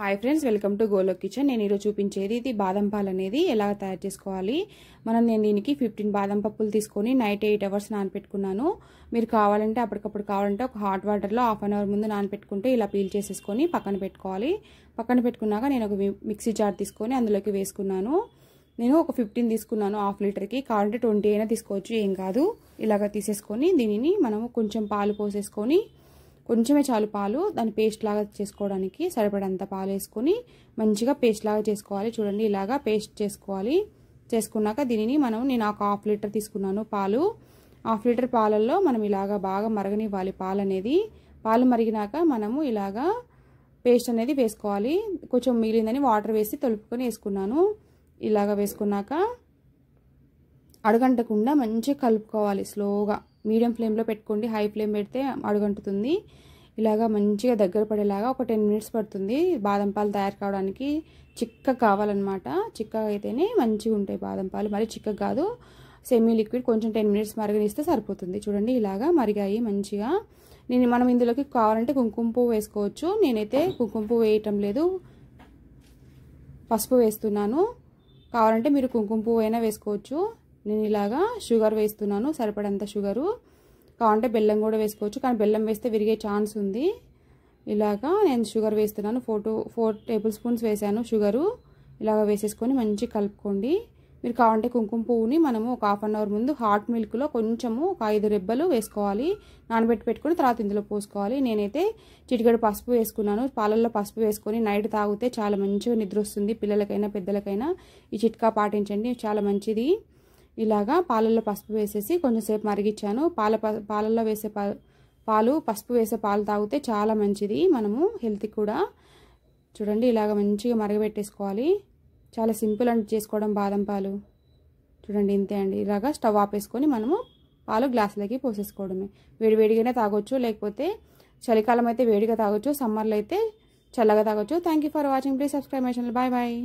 hi friends welcome to గోలో kitchen నేను ఈరోజు చూపించేది ఇది బాదం పాలు అనేది ఎలా తయారు చేసుకోవాలి మనం నేను దీనికి ఫిఫ్టీన్ బాదం పప్పులు తీసుకొని నైట్ ఎయిట్ అవర్స్ నానపెట్టుకున్నాను మీరు కావాలంటే అప్పటికప్పుడు కావాలంటే ఒక హాట్ వాటర్లో హాఫ్ అన్ అవర్ ముందు నానపెట్టుకుంటే ఇలా పీల్ చేసేసుకొని పక్కన పెట్టుకోవాలి పక్కన పెట్టుకున్నాక నేను ఒక మిక్సీ జార్ తీసుకొని అందులోకి వేసుకున్నాను నేను ఒక ఫిఫ్టీన్ తీసుకున్నాను హాఫ్ లీటర్కి కావాలంటే ట్వంటీ అయినా తీసుకోవచ్చు ఏం కాదు ఇలాగ తీసేసుకొని దీనిని మనము కొంచెం పాలు పోసేసుకొని కొంచెమే చాలు పాలు దాన్ని పేస్ట్ లాగా చేసుకోవడానికి సరిపడంత పాలు వేసుకొని మంచిగా పేస్ట్ లాగా చేసుకోవాలి చూడండి ఇలాగా పేస్ట్ చేసుకోవాలి చేసుకున్నాక దీనిని మనం నేను ఒక హాఫ్ లీటర్ తీసుకున్నాను పాలు హాఫ్ లీటర్ పాలల్లో మనం ఇలాగా బాగా మరగనివ్వాలి పాలు అనేది పాలు మరిగినాక మనము ఇలాగా పేస్ట్ అనేది వేసుకోవాలి కొంచెం మిగిలిందని వాటర్ వేసి తొలుపుకొని వేసుకున్నాను ఇలాగ వేసుకున్నాక అడగంటకుండా మంచిగా కలుపుకోవాలి స్లోగా మీడియం ఫ్లేమ్లో పెట్టుకోండి హై ఫ్లేమ్ పెడితే అడుగంటుతుంది ఇలాగా మంచిగా దగ్గర పడేలాగా ఒక టెన్ మినిట్స్ పడుతుంది బాదం పాలు తయారు కావడానికి చిక్క కావాలన్నమాట చిక్కగా అయితేనే మంచిగా ఉంటాయి బాదం పాలు మరి చిక్కగా కాదు సెమీ లిక్విడ్ కొంచెం టెన్ మినిట్స్ మరగనిస్తే సరిపోతుంది చూడండి ఇలాగా మరిగాయి మంచిగా నేను మనం ఇందులోకి కావాలంటే కుంకుమ పువ్వు వేసుకోవచ్చు నేనైతే కుంకుమ పువ్వు వేయటం లేదు పసుపు వేస్తున్నాను కావాలంటే మీరు కుంకుమ పువ్వు అయినా వేసుకోవచ్చు నేను ఇలాగా షుగర్ వేస్తున్నాను సరిపడంత షుగరు కావాలంటే బెల్లం కూడా వేసుకోవచ్చు కానీ బెల్లం వేస్తే విరిగే ఛాన్స్ ఉంది ఇలాగా నేను షుగర్ వేస్తున్నాను four two four tablespoons వేసాను షుగరు ఇలాగ వేసేసుకొని మంచి కలుపుకోండి మీరు కావాలంటే కుంకుమ పువ్వుని మనము ఒక హాఫ్ అన్ అవర్ ముందు హాట్ మిల్క్లో కొంచెము ఒక ఐదు రెబ్బలు వేసుకోవాలి నానబెట్టి పెట్టుకుని తర్వాత ఇందులో పోసుకోవాలి నేనైతే చిటికడు పసుపు వేసుకున్నాను పాలల్లో పసుపు వేసుకొని నైట్ తాగితే చాలా మంచిగా నిద్ర వస్తుంది పిల్లలకైనా పెద్దలకైనా ఈ చిట్కా పాటించండి చాలా మంచిది ఇలాగా పాలల్లో పసుపు వేసేసి కొంచెంసేపు మరిగించాను పాల పాలల్లో వేసే పాలు పసుపు వేసే పాలు తాగితే చాలా మంచిది మనము హెల్త్కి కూడా చూడండి ఇలాగ మంచిగా మరగబెట్టేసుకోవాలి చాలా సింపుల్ అంటే చేసుకోవడం బాదం పాలు చూడండి ఇంతే అండి ఇలాగా స్టవ్ ఆపేసుకొని మనము పాలు గ్లాసులకి పోసేసుకోవడమే వేడివేడిగానే తాగొచ్చు లేకపోతే చలికాలం అయితే వేడిగా తాగొచ్చు సమ్మర్లో అయితే చల్లగా తాగొచ్చు thank for watching please subscribe my channel bye bye